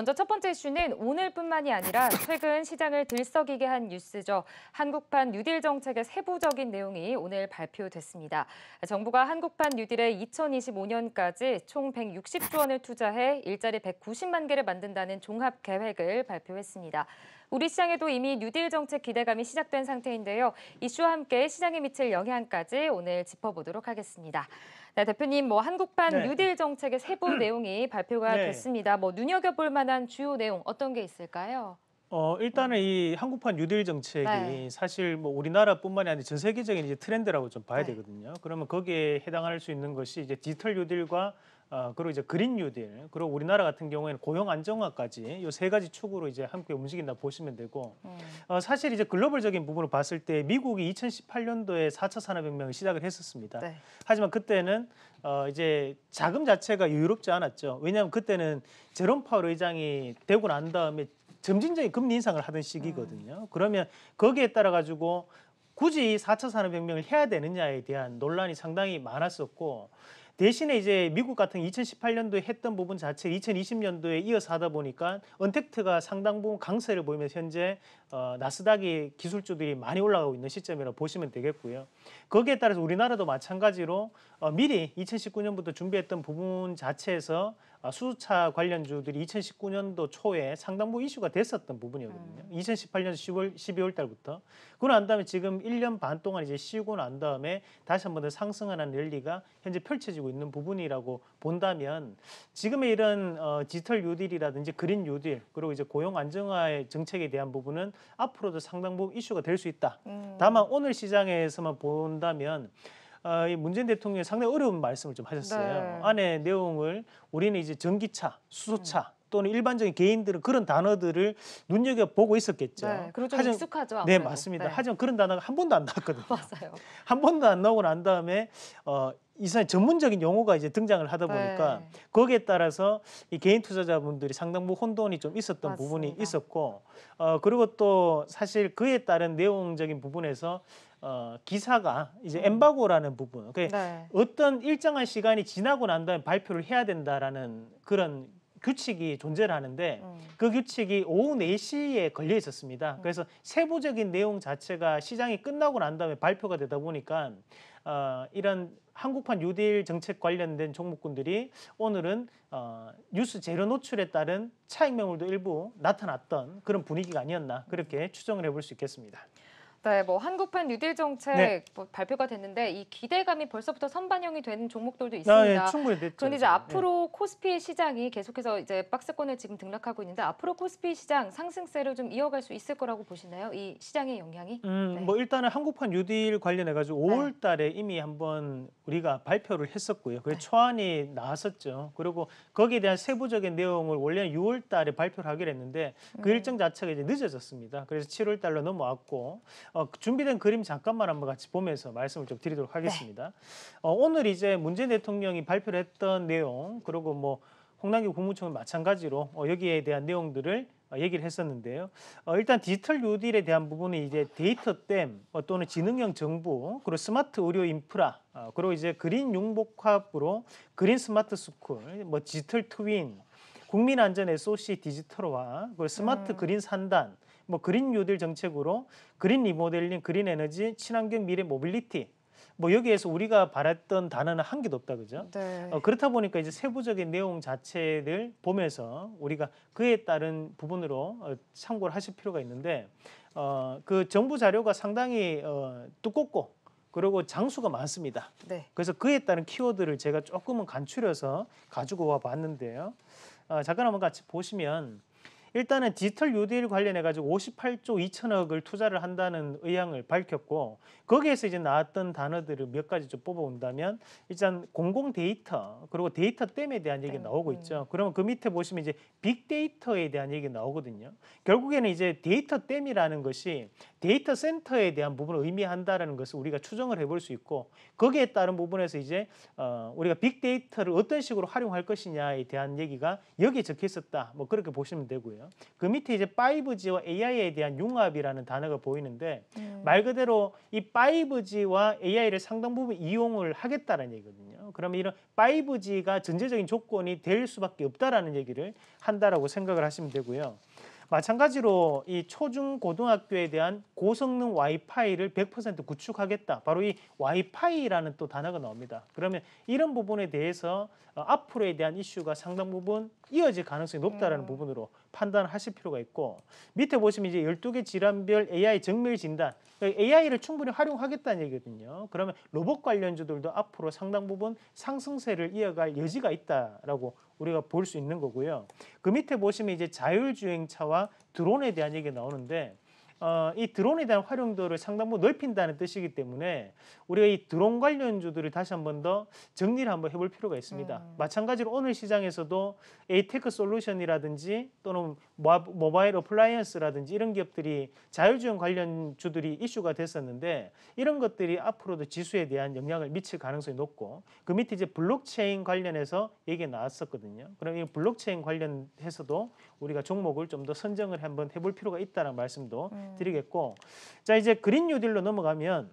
먼저 첫 번째 이슈는 오늘뿐만이 아니라 최근 시장을 들썩이게 한 뉴스죠. 한국판 뉴딜 정책의 세부적인 내용이 오늘 발표됐습니다. 정부가 한국판 뉴딜에 2025년까지 총 160조 원을 투자해 일자리 190만 개를 만든다는 종합 계획을 발표했습니다. 우리 시장에도 이미 뉴딜 정책 기대감이 시작된 상태인데요. 이슈와 함께 시장에 미칠 영향까지 오늘 짚어보도록 하겠습니다. 네, 대표님 뭐 한국판 네. 뉴딜 정책의 세부 내용이 발표가 네. 됐습니다. 뭐 눈여겨볼 만한 주요 내용 어떤 게 있을까요? 어, 일단은 이 한국판 뉴딜 정책이 네. 사실 뭐 우리나라뿐만이 아니라 전 세계적인 이제 트렌드라고 좀 봐야 네. 되거든요. 그러면 거기에 해당할 수 있는 것이 이제 디지털 뉴딜과 어, 그리고 이제 그린 뉴딜 그리고 우리나라 같은 경우에는 고용 안정화까지 이 세 가지 축으로 이제 함께 움직인다 보시면 되고 음. 어, 사실 이제 글로벌적인 부분을 봤을 때 미국이 2018년도에 4차 산업혁명을 시작을 했었습니다. 네. 하지만 그때는 어, 이제 자금 자체가 여유롭지 않았죠. 왜냐하면 그때는 제롬 파월 의장이 되고 난 다음에 점진적인 금리 인상을 하던 시기거든요. 음. 그러면 거기에 따라 가지고 굳이 4차 산업혁명을 해야 되느냐에 대한 논란이 상당히 많았었고 대신에 이제 미국 같은 2018년도에 했던 부분 자체 2020년도에 이어서 하다 보니까 언택트가 상당 부분 강세를 보이면서 현재 어, 나스닥이 기술주들이 많이 올라가고 있는 시점이라 고 보시면 되겠고요. 거기에 따라서 우리나라도 마찬가지로 어, 미리 2019년부터 준비했던 부분 자체에서 아, 수차 관련주들이 2019년도 초에 상당부 이슈가 됐었던 부분이거든요. 음. 2018년 10월 12월 달부터 그난 다음에 지금 1년 반 동안 이제 쉬고 난 다음에 다시 한 번 더 상승하는 랠리가 현재 펼쳐지고 있는 부분이라고 본다면 지금의 이런 어, 디지털 뉴딜이라든지 그린 뉴딜 그리고 이제 고용 안정화의 정책에 대한 부분은 앞으로도 상당 부 이슈가 될 수 있다. 음. 다만 오늘 시장에서만 본다면 아, 이 문재인 대통령이 상당히 어려운 말씀을 좀 하셨어요. 네. 안에 내용을 우리는 이제 전기차, 수소차 음. 또는 일반적인 개인들은 그런 단어들을 눈여겨 보고 있었겠죠. 네, 그리고 하지만, 익숙하죠. 네, 아무래도. 네, 맞습니다. 네. 하지만 그런 단어가 한 번도 안 나왔거든요. 맞아요. 한 번도 안 나오고 난 다음에 어, 이상 전문적인 용어가 이제 등장을 하다 네. 보니까 네. 거기에 따라서 이 개인 투자자분들이 상당 부분 혼돈이 좀 있었던 맞습니다. 부분이 있었고 어 그리고 또 사실 그에 따른 내용적인 부분에서 어, 기사가 이제 음. 엠바고라는 부분, 그 네. 어떤 일정한 시간이 지나고 난 다음에 발표를 해야 된다라는 그런 규칙이 존재를 하는데 음. 그 규칙이 오후 4시에 걸려 있었습니다. 음. 그래서 세부적인 내용 자체가 시장이 끝나고 난 다음에 발표가 되다 보니까 어, 이런 한국판 유딜 정책 관련된 종목군들이 오늘은 어, 뉴스 재료 노출에 따른 차익 매물도 일부 나타났던 그런 분위기가 아니었나 그렇게 추정을 해볼 수 있겠습니다. 네, 뭐 한국판 뉴딜 정책 네. 뭐 발표가 됐는데 이 기대감이 벌써부터 선반영이 되는 종목들도 있습니다. 아, 예, 충분히 됐죠. 그런데 이제 앞으로 예. 코스피 의 시장이 계속해서 이제 박스권을 지금 등락하고 있는데 앞으로 코스피 시장 상승세를 좀 이어갈 수 있을 거라고 보시나요? 이 시장의 영향이? 음, 네. 뭐 일단은 한국판 뉴딜 관련해 가지고 5월 달에 이미 한번 우리가 발표를 했었고요. 그 네. 초안이 나왔었죠. 그리고 거기에 대한 세부적인 내용을 원래는 6월 달에 발표를 하기로 했는데 그 음. 일정 자체가 이제 늦어졌습니다. 그래서 7월 달로 넘어왔고 어, 그 준비된 그림 잠깐만 한번 같이 보면서 말씀을 좀 드리도록 네. 하겠습니다. 네. 어, 오늘 이제 문재인 대통령이 발표를 했던 내용 그리고 뭐 홍남기 국무총리 마찬가지로 어, 여기에 대한 내용들을 어, 얘기를 했었는데요. 어, 일단 디지털 뉴딜에 대한 부분은 이제 데이터 댐 어, 또는 지능형 정부 그리고 스마트 의료 인프라 어, 그리고 이제 그린 융복합으로 그린 스마트 스쿨 뭐 디지털 트윈 국민 안전의 소시 디지털화 그리고 스마트 음. 그린 산단 뭐 그린 뉴딜 정책으로 그린 리모델링, 그린 에너지, 친환경 미래 모빌리티 뭐 여기에서 우리가 바랬던 단어는 한 개도 없다 그죠? 네. 어, 그렇다 보니까 이제 세부적인 내용 자체를 보면서 우리가 그에 따른 부분으로 어, 참고를 하실 필요가 있는데 어, 그 정부 자료가 상당히 어, 두껍고 그리고 장수가 많습니다. 네. 그래서 그에 따른 키워드를 제가 조금은 간추려서 가지고 와 봤는데요. 어, 잠깐 한번 같이 보시면 일단은 디지털 뉴딜 관련해 가지고 58조 2천억을 투자를 한다는 의향을 밝혔고 거기에서 이제 나왔던 단어들을 몇 가지 좀뽑아온다면 일단 공공 데이터 그리고 데이터 댐에 대한 얘기가 네. 나오고 있죠. 음. 그러면 그 밑에 보시면 이제 빅데이터에 대한 얘기가 나오거든요. 결국에는 이제 데이터 댐이라는 것이 데이터 센터에 대한 부분을 의미한다라는 것을 우리가 추정을 해볼 수 있고 거기에 따른 부분에서 이제 어, 우리가 빅데이터를 어떤 식으로 활용할 것이냐에 대한 얘기가 여기에 적혀 있었다. 뭐 그렇게 보시면 되고요. 거고요. 그 밑에 이제 5G와 AI에 대한 융합이라는 단어가 보이는데 음. 말 그대로 이 5G와 AI를 상당 부분 이용을 하겠다는 얘기거든요. 그러면 이런 5G가 전제적인 조건이 될 수밖에 없다라는 얘기를 한다라고 생각을 하시면 되고요. 마찬가지로 이 초중 고등학교에 대한 고성능 와이파이를 100% 구축하겠다. 바로 이 와이파이라는 또 단어가 나옵니다. 그러면 이런 부분에 대해서 어, 앞으로에 대한 이슈가 상당 부분 이어질 가능성이 높다라는 음. 부분으로 판단하실 필요가 있고 밑에 보시면 이제 12개 질환별 AI 정밀 진단 AI를 충분히 활용하겠다는 얘기거든요. 그러면 로봇 관련주들도 앞으로 상당 부분 상승세를 이어갈 여지가 있다라고 우리가 볼 수 있는 거고요. 그 밑에 보시면 이제 자율주행차와 드론에 대한 얘기가 나오는데 어, 이 드론에 대한 활용도를 상당부 넓힌다는 뜻이기 때문에 우리가 이 드론 관련주들을 다시 한번 더 정리를 한번 해볼 필요가 있습니다. 음. 마찬가지로 오늘 시장에서도 에이테크 솔루션이라든지 또는 모바일 어플라이언스라든지 이런 기업들이 자율주행 관련주들이 이슈가 됐었는데 이런 것들이 앞으로도 지수에 대한 영향을 미칠 가능성이 높고 그 밑에 이제 블록체인 관련해서 얘기 가 나왔었거든요. 그럼 이 블록체인 관련해서도 우리가 종목을 좀 더 선정을 한번 해볼 필요가 있다는 말씀도 음. 드리겠고 자 이제 그린 뉴딜로 넘어가면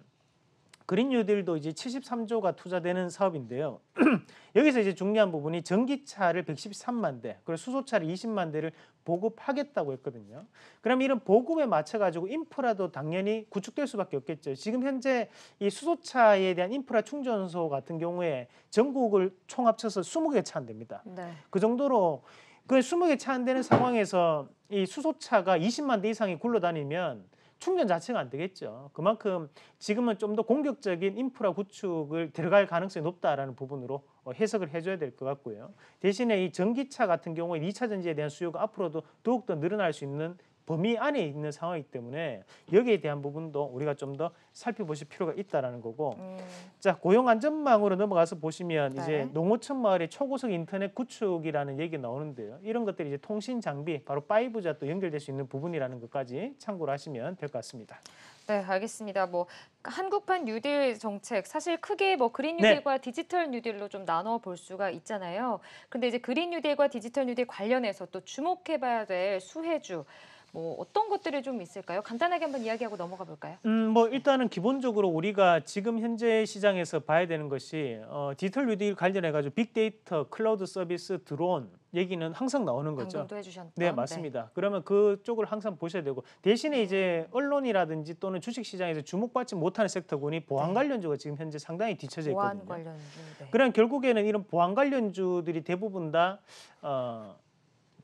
그린 뉴딜도 이제 73조가 투자되는 사업인데요. 여기서 이제 중요한 부분이 전기차를 113만 대, 그리고 수소차를 20만 대를 보급하겠다고 했거든요. 그럼 이런 보급에 맞춰 가지고 인프라도 당연히 구축될 수밖에 없겠죠. 지금 현재 이 수소차에 대한 인프라 충전소 같은 경우에 전국을 총 합쳐서 20개 차 안 됩니다. 네. 그 정도로 그 20개 차 안 되는 상황에서 이 수소차가 20만 대 이상이 굴러다니면 충전 자체가 안 되겠죠. 그만큼 지금은 좀 더 공격적인 인프라 구축을 들어갈 가능성이 높다라는 부분으로 어, 해석을 해줘야 될 것 같고요. 대신에 이 전기차 같은 경우에 2차 전지에 대한 수요가 앞으로도 더욱더 늘어날 수 있는 범위 안에 있는 상황이기 때문에 여기에 대한 부분도 우리가 좀 더 살펴보실 필요가 있다라는 거고 음. 자 고용 안전망으로 넘어가서 보시면 네. 이제 농어촌 마을의 초고속 인터넷 구축이라는 얘기가 나오는데요 이런 것들이 이제 통신 장비 바로 5G와 또 연결될 수 있는 부분이라는 것까지 참고를 하시면 될 것 같습니다. 네, 알겠습니다. 뭐 한국판 뉴딜 정책 사실 크게 뭐 그린 네. 뉴딜과 네. 디지털 뉴딜로 좀 나눠 볼 수가 있잖아요. 근데 이제 그린 뉴딜과 디지털 뉴딜 관련해서 또 주목해 봐야 될 수혜주 뭐 어떤 것들이 좀 있을까요? 간단하게 한번 이야기하고 넘어가 볼까요? 음, 뭐 일단은 기본적으로 우리가 지금 현재 시장에서 봐야 되는 것이 어, 디지털 뉴딜 관련해 가지고 빅데이터, 클라우드 서비스, 드론 얘기는 항상 나오는 거죠. 네, 네, 맞습니다. 네. 그러면 그쪽을 항상 보셔야 되고 대신에 이제 언론이라든지 또는 주식 시장에서 주목받지 못하는 섹터군이 보안 네. 관련주가 지금 현재 상당히 뒤처져 있거든요. 보안 관련주. 네. 그럼 결국에는 이런 보안 관련주들이 대부분 다 어,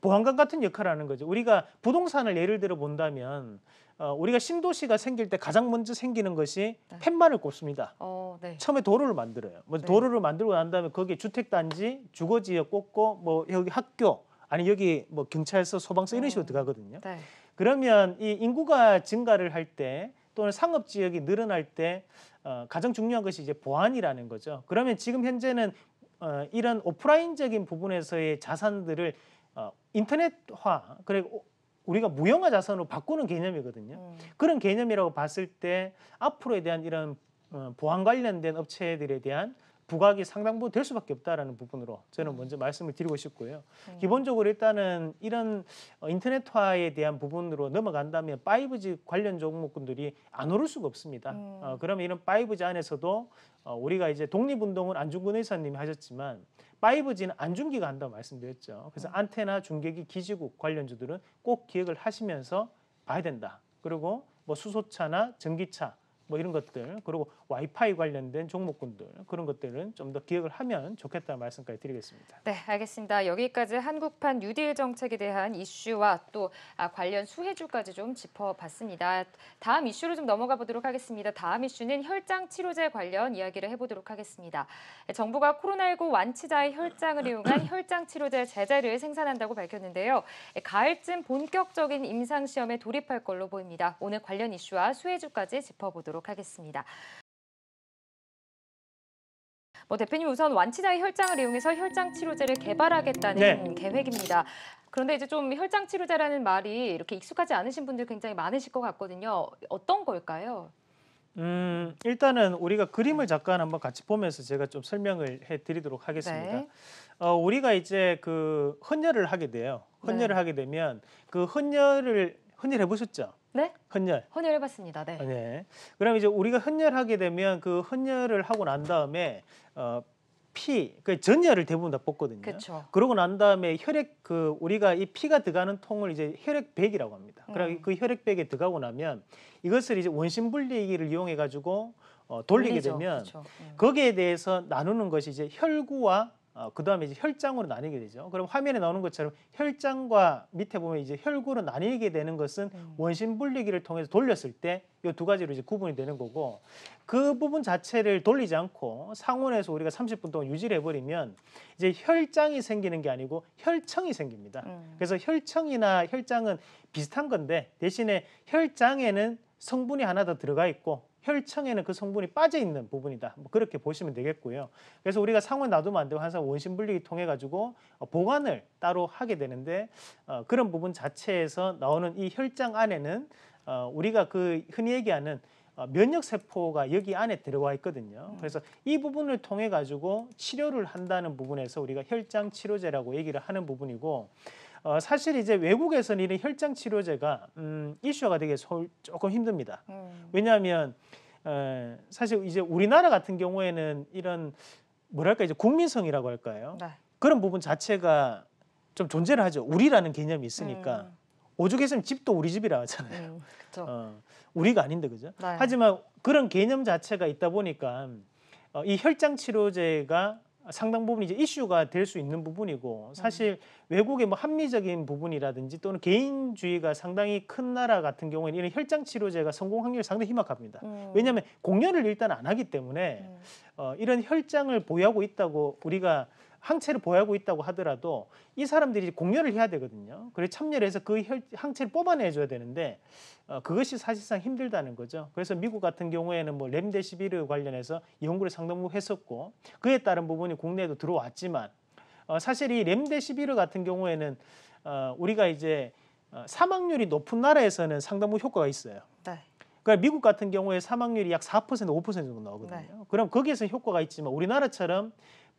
보안관 같은 역할을 하는 거죠. 우리가 부동산을 예를 들어 본다면 어, 우리가 신도시가 생길 때 가장 먼저 생기는 것이 네. 팻말을 꽂습니다. 어, 네. 처음에 도로를 만들어요. 뭐 네. 도로를 만들고 난 다음에 거기에 주택단지, 주거지역 꽂고 뭐 여기 학교 아니 여기 뭐 경찰서, 소방서 이런 식으로 음. 들어가거든요. 네. 그러면 이 인구가 증가를 할 때 또는 상업 지역이 늘어날 때 어, 가장 중요한 것이 이제 보안이라는 거죠. 그러면 지금 현재는 어, 이런 오프라인적인 부분에서의 자산들을 어, 인터넷화 그리고 우리가 무형화 자산으로 바꾸는 개념이거든요. 음. 그런 개념이라고 봤을 때 앞으로에 대한 이런 어, 보안 관련된 업체들에 대한 부각이 상당 부분 될 수밖에 없다라는 부분으로 저는 음. 먼저 말씀을 드리고 싶고요. 음. 기본적으로 일단은 이런 어, 인터넷화에 대한 부분으로 넘어간다면 5G 관련 종목군들이 안 오를 수가 없습니다. 음. 어, 그러면 이런 5G 안에서도 어, 우리가 이제 독립운동은 안중근 의사님이 하셨지만 5G는 안중기가 한다고 말씀드렸죠. 그래서 음. 안테나 중계기 기지국 관련주들은 꼭 기획을 하시면서 봐야 된다. 그리고 뭐 수소차나 전기차 뭐 이런 것들 그리고 와이파이 관련된 종목군들 그런 것들은 좀 더기억을 하면 좋겠다는 말씀까지 드리겠습니다. 네, 알겠습니다. 여기까지 한국판 뉴딜 정책에 대한 이슈와 또 아, 관련 수혜주까지 좀 짚어봤습니다. 다음 이슈로 좀 넘어가 보도록 하겠습니다. 다음 이슈는 혈장 치료제 관련 이야기를 해보도록 하겠습니다. 정부가 코로나19 완치자의 혈장을 이용한 혈장 치료제 제재를 생산한다고 밝혔는데요. 가을쯤 본격적인 임상시험에 돌입할 걸로 보입니다. 오늘 관련 이슈와 수혜주까지 짚어보도록 하겠습니다. 뭐 대표님 우선 완치자의 혈장을 이용해서 혈장 치료제를 개발하겠다는 네. 계획입니다. 그런데 이제 좀 혈장 치료제라는 말이 이렇게 익숙하지 않으신 분들 굉장히 많으실 것 같거든요. 어떤 걸까요? 음, 일단은 우리가 그림을 네. 잠깐 한번 같이 보면서 제가 좀 설명을 해 드리도록 하겠습니다. 네. 어, 우리가 이제 그 헌혈을 하게 돼요. 헌혈을 네. 하게 되면 그 헌혈을 헌혈해 보셨죠? 네? 헌혈. 헌혈해봤습니다. 네. 아, 네. 그럼 이제 우리가 헌혈하게 되면 그 헌혈을 하고 난 다음에 어, 피, 그 전열을 대부분 다 뽑거든요. 그쵸. 그러고 난 다음에 혈액 그 우리가 이 피가 들어가는 통을 이제 혈액백이라고 합니다. 음. 그럼 그 혈액백에 들어가고 나면 이것을 이제 원심 분리기를 이용해 가지고 어, 돌리게 돌리죠. 되면 그쵸. 음. 거기에 대해서 나누는 것이 이제 혈구와 어, 그 다음에 이제 혈장으로 나뉘게 되죠. 그럼 화면에 나오는 것처럼 혈장과 밑에 보면 이제 혈구로 나뉘게 되는 것은 음. 원심 분리기를 통해서 돌렸을 때 이 두 가지로 이제 구분이 되는 거고 그 부분 자체를 돌리지 않고 상온에서 우리가 30분 동안 유지를 해버리면 이제 혈장이 생기는 게 아니고 혈청이 생깁니다. 음. 그래서 혈청이나 혈장은 비슷한 건데 대신에 혈장에는 성분이 하나 더 들어가 있고 혈청에는 그 성분이 빠져 있는 부분이다. 뭐 그렇게 보시면 되겠고요. 그래서 우리가 상온 놔두면 안 되고 항상 원심 분리기 통해 가지고 어, 보관을 따로 하게 되는데 어, 그런 부분 자체에서 나오는 이 혈장 안에는 어, 우리가 그 흔히 얘기하는 어, 면역 세포가 여기 안에 들어와 있거든요. 음. 그래서 이 부분을 통해 가지고 치료를 한다는 부분에서 우리가 혈장 치료제라고 얘기를 하는 부분이고 어, 사실 이제 외국에서는 이런 혈장 치료제가 음, 이슈가 되게 소, 조금 힘듭니다. 음. 왜냐하면 어, 사실 이제 우리나라 같은 경우에는 이런 뭐랄까 이제 국민성이라고 할까요? 네. 그런 부분 자체가 좀 존재를 하죠. 우리라는 개념이 있으니까 음. 오죽했으면 집도 우리 집이라 하잖아요. 음, 어, 우리가 아닌데 그죠? 네. 하지만 그런 개념 자체가 있다 보니까 어, 이 혈장 치료제가 상당 부분 이제 이슈가 될 수 있는 부분이고 음. 사실 음. 외국의 뭐 합리적인 부분이라든지 또는 개인주의가 상당히 큰 나라 같은 경우에는 이런 혈장 치료제가 성공 확률이 상당히 희박합니다. 음. 왜냐하면 공연을 일단 안 하기 때문에 음. 어, 이런 혈장을 보유하고 있다고 우리가 항체를 보유하고 있다고 하더라도 이 사람들이 공유를 해야 되거든요. 그래서 참여를 해서 그 항체를 뽑아내줘야 되는데 어, 그것이 사실상 힘들다는 거죠. 그래서 미국 같은 경우에는 뭐 렘데시비르 관련해서 연구를 상당 부 했었고 그에 따른 부분이 국내에도 들어왔지만 어, 사실 이 렘데시비르 같은 경우에는 어, 우리가 이제 어, 사망률이 높은 나라에서는 상당 부 효과가 있어요. 네. 그러니까 미국 같은 경우에 사망률이 약 4% 5% 정도 나오거든요. 네. 그럼 거기에서 효과가 있지만 우리나라처럼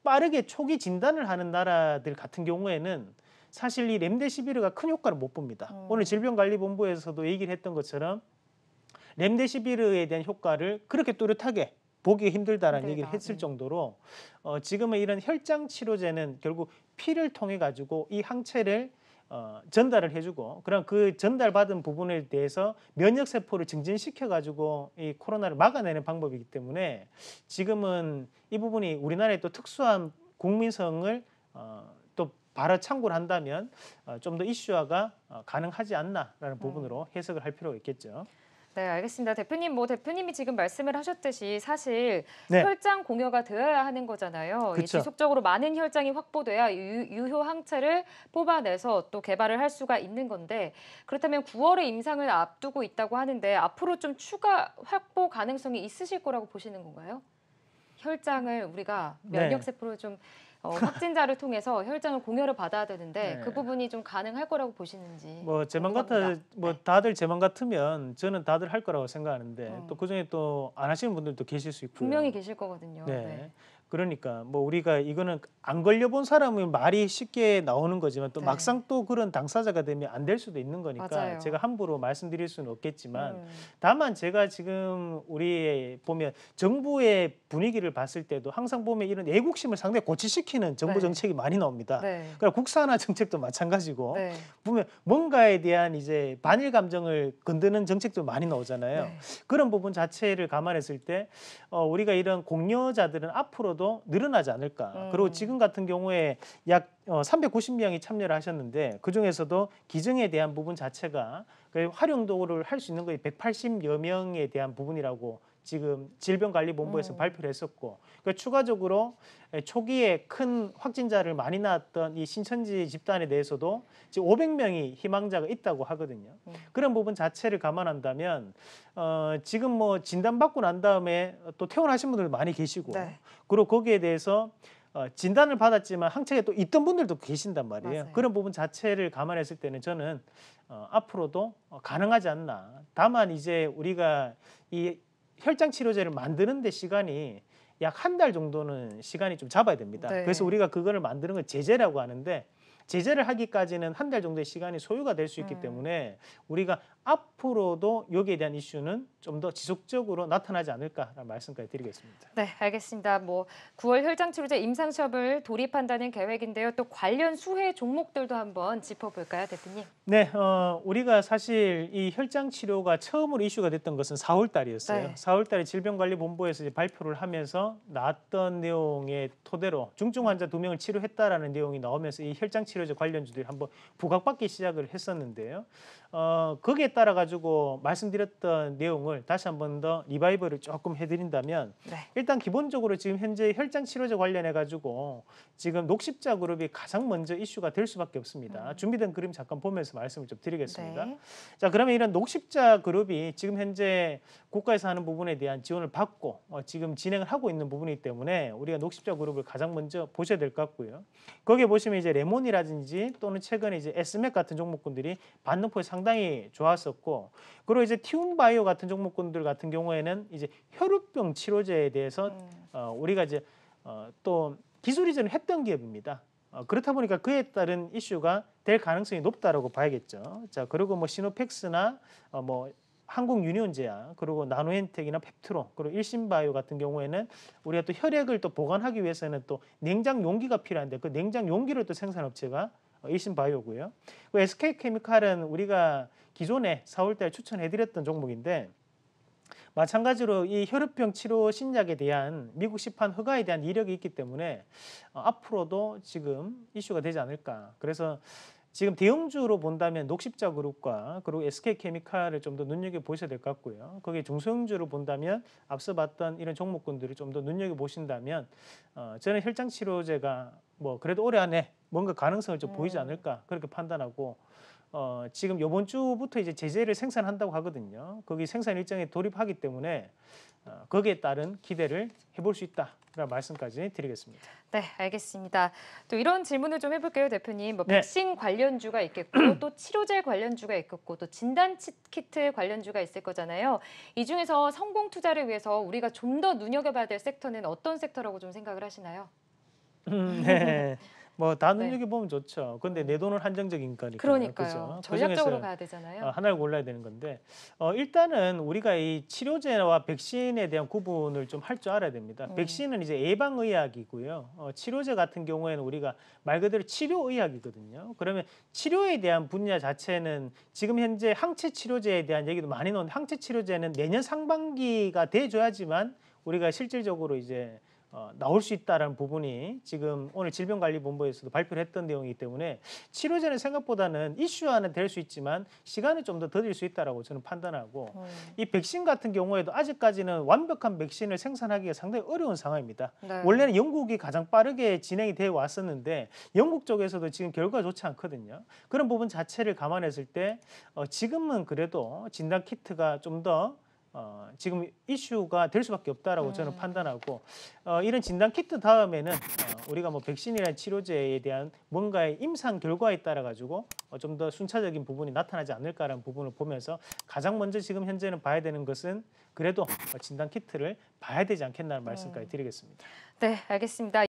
빠르게 초기 진단을 하는 나라들 같은 경우에는 사실 이 렘데시비르가 큰 효과를 못 봅니다. 음. 오늘 질병관리본부에서도 얘기를 했던 것처럼 렘데시비르에 대한 효과를 그렇게 뚜렷하게 보기 힘들다라는 힘들다. 얘기를 했을 네. 정도로 어, 지금은 이런 혈장 치료제는 결국 피를 통해 가지고 이 항체를 어, 전달을 해주고 그럼 그 전달받은 부분에 대해서 면역 세포를 증진시켜 가지고 이 코로나를 막아내는 방법이기 때문에 지금은 이 부분이 우리나라의 또 특수한 국민성을 어, 또 바로 참고를 한다면 어, 좀 더 이슈화가 어, 가능하지 않나라는 음. 부분으로 해석을 할 필요가 있겠죠. 네, 알겠습니다. 대표님, 뭐 대표님이 지금 말씀을 하셨듯이 사실 네. 혈장 공여가 되어야 하는 거잖아요. 그쵸. 지속적으로 많은 혈장이 확보돼야 유, 효 항체를 뽑아내서 또 개발을 할 수가 있는 건데 그렇다면 9월에 임상을 앞두고 있다고 하는데 앞으로 좀 추가 확보 가능성이 있으실 거라고 보시는 건가요? 혈장을 우리가 면역 세포를 네. 좀 어, 확진자를 통해서 혈전을 공여를 받아야 되는데 네. 그 부분이 좀 가능할 거라고 보시는지. 뭐 제만 같아 뭐 네. 다들 제만 같으면 저는 다들 할 거라고 생각하는데 어. 또그 중에 또 안 하시는 분들도 계실 수있고 분명히 계실 거거든요. 네. 네. 그러니까 뭐 우리가 이거는 안 걸려본 사람은 말이 쉽게 나오는 거지만 또 네. 막상 또 그런 당사자가 되면 안 될 수도 있는 거니까 맞아요. 제가 함부로 말씀드릴 수는 없겠지만 음. 다만 제가 지금 우리 보면 정부의 분위기를 봤을 때도 항상 보면 이런 애국심을 상당히 고치시키는 정부 네. 정책이 많이 나옵니다. 네. 그러니까 국산화 정책도 마찬가지고 네. 보면 뭔가에 대한 이제 반일 감정을 건드는 정책도 많이 나오잖아요. 네. 그런 부분 자체를 감안했을 때 어, 우리가 이런 공여자들은 앞으로 통해서도 늘어나지 않을까. 음. 그리고 지금 같은 경우에 약 390명이 어, 참여를 하셨는데 그 중에서도 기증에 대한 부분 자체가 그 활용도를 할 수 있는 거의 180여 명에 대한 부분이라고 지금 질병관리본부에서 음. 발표를 했었고 그 추가적으로 초기에 큰 확진자를 많이 낳았던 이 신천지 집단에 대해서도 지금 500명이 희망자가 있다고 하거든요. 음. 그런 부분 자체를 감안한다면 어, 지금 뭐 진단받고 난 다음에 또 퇴원하신 분들 도 많이 계시고 네. 그리고 거기에 대해서 어, 진단을 받았지만 항체가 또 있던 분들도 계신단 말이에요. 맞아요. 그런 부분 자체를 감안했을 때는 저는 어, 앞으로도 어, 가능하지 않나. 다만 이제 우리가 이 혈장 치료제를 만드는데 시간이 약 한 달 정도는 시간이 좀 잡아야 됩니다. 네. 그래서 우리가 그거를 만드는 걸 제재라고 하는데 제재를 하기까지는 한 달 정도의 시간이 소요가 될 수 있기 음. 때문에 우리가 앞으로도 여기에 대한 이슈는 좀 더 지속적으로 나타나지 않을까라는 말씀까지 드리겠습니다. 네, 알겠습니다. 뭐 9월 혈장 치료제 임상 시험을 돌입한다는 계획인데요. 또 관련 수혜 종목들도 한번 짚어볼까요, 대표님? 네, 어, 우리가 사실 이 혈장 치료가 처음으로 이슈가 됐던 것은 4월 달이었어요. 네. 4월 달에 질병관리본부에서 발표를 하면서 나왔던 내용의 토대로 중증 환자 두 명을 치료했다라는 내용이 나오면서 이 혈장 치료제 관련주들이 한번 부각받기 시작을 했었는데요. 어, 거기에 따라 가지고 말씀드렸던 내용을 다시 한번 더 리바이벌을 조금 해드린다면 네. 일단 기본적으로 지금 현재 혈장 치료제 관련해 가지고 지금 녹십자 그룹이 가장 먼저 이슈가 될 수밖에 없습니다. 음. 준비된 그림 잠깐 보면서 말씀을 좀 드리겠습니다. 네. 자 그러면 이런 녹십자 그룹이 지금 현재 국가에서 하는 부분에 대한 지원을 받고 어, 지금 진행을 하고 있는 부분이기 때문에 우리가 녹십자 그룹을 가장 먼저 보셔야 될 것 같고요. 거기에 보시면 이제 레몬이라든지 또는 최근에 이제 에스맥 같은 종목군들이 반등폭이 상당히 좋아서 있었고 그리고 이제 티움바이오 같은 종목군들 같은 경우에는 이제 혈우병 치료제에 대해서 음. 어, 우리가 이제 어, 또 기술 이전을 했던 기업입니다. 어, 그렇다 보니까 그에 따른 이슈가 될 가능성이 높다라고 봐야겠죠. 자 그리고 뭐 시노펙스나 어, 뭐 한국유니온제약 그리고 나노엔텍이나 펩트로 그리고 일신바이오 같은 경우에는 우리가 또 혈액을 또 보관하기 위해서는 또 냉장 용기가 필요한데 그 냉장 용기를 또 생산업체가 어, 일신바이오고요. 그리고 SK케미칼은 우리가 기존에 4월달 추천해드렸던 종목인데 마찬가지로 이 혈흡병 치료 신약에 대한 미국 시판 허가에 대한 이력이 있기 때문에 어, 앞으로도 지금 이슈가 되지 않을까. 그래서 지금 대형주로 본다면 녹십자 그룹과 그리고 SK케미칼을 좀 더 눈여겨 보셔야 될 것 같고요. 거기에 중소형주로 본다면 앞서 봤던 이런 종목군들을 좀 더 눈여겨 보신다면 어, 저는 혈장 치료제가 뭐 그래도 올해 안에 뭔가 가능성을 좀 네. 보이지 않을까 그렇게 판단하고 어, 지금 이번 주부터 이제 제재를 생산한다고 하거든요. 거기 생산 일정에 돌입하기 때문에 어, 거기에 따른 기대를 해볼 수 있다라는 말씀까지 드리겠습니다. 네, 알겠습니다. 또 이런 질문을 좀 해볼게요, 대표님. 뭐 네. 백신 관련주가 있겠고 또 치료제 관련주가 있겠고 또 진단 키트 관련주가 있을 거잖아요. 이 중에서 성공 투자를 위해서 우리가 좀 더 눈여겨봐야 될 섹터는 어떤 섹터라고 좀 생각을 하시나요? 음, 네. 뭐다 능력이 네. 보면 좋죠. 근데 음. 내 돈은 한정적인 거니까. 그러니까요. 그죠? 그 전략적으로 가야 되잖아요. 어, 하나를 골라야 되는 건데 어, 일단은 우리가 이 치료제와 백신에 대한 구분을 좀 할 줄 알아야 됩니다. 음. 백신은 이제 예방의학이고요. 어, 치료제 같은 경우에는 우리가 말 그대로 치료의학이거든요. 그러면 치료에 대한 분야 자체는 지금 현재 항체 치료제에 대한 얘기도 많이 나오는데 항체 치료제는 내년 상반기가 돼줘야지만 우리가 실질적으로 이제 어, 나올 수 있다라는 부분이 지금 오늘 질병관리본부에서도 발표를 했던 내용이기 때문에 치료제는 생각보다는 이슈화는 될 수 있지만 시간을 좀더 더딜 수 있다라고 저는 판단하고 음. 이 백신 같은 경우에도 아직까지는 완벽한 백신을 생산하기가 상당히 어려운 상황입니다. 네. 원래는 영국이 가장 빠르게 진행이 되어 왔었는데 영국 쪽에서도 지금 결과가 좋지 않거든요. 그런 부분 자체를 감안했을 때 어, 지금은 그래도 진단 키트가 좀더 어, 지금 이슈가 될 수밖에 없다라고 음. 저는 네. 판단하고 어, 이런 진단 키트 다음에는 어, 우리가 뭐 백신이나 치료제에 대한 뭔가의 임상 결과에 따라 가지고 어, 좀 더 순차적인 부분이 나타나지 않을까라는 부분을 보면서 가장 먼저 지금 현재는 봐야 되는 것은 그래도 어, 진단 키트를 봐야 되지 않겠나는 네. 말씀까지 드리겠습니다. 네, 알겠습니다.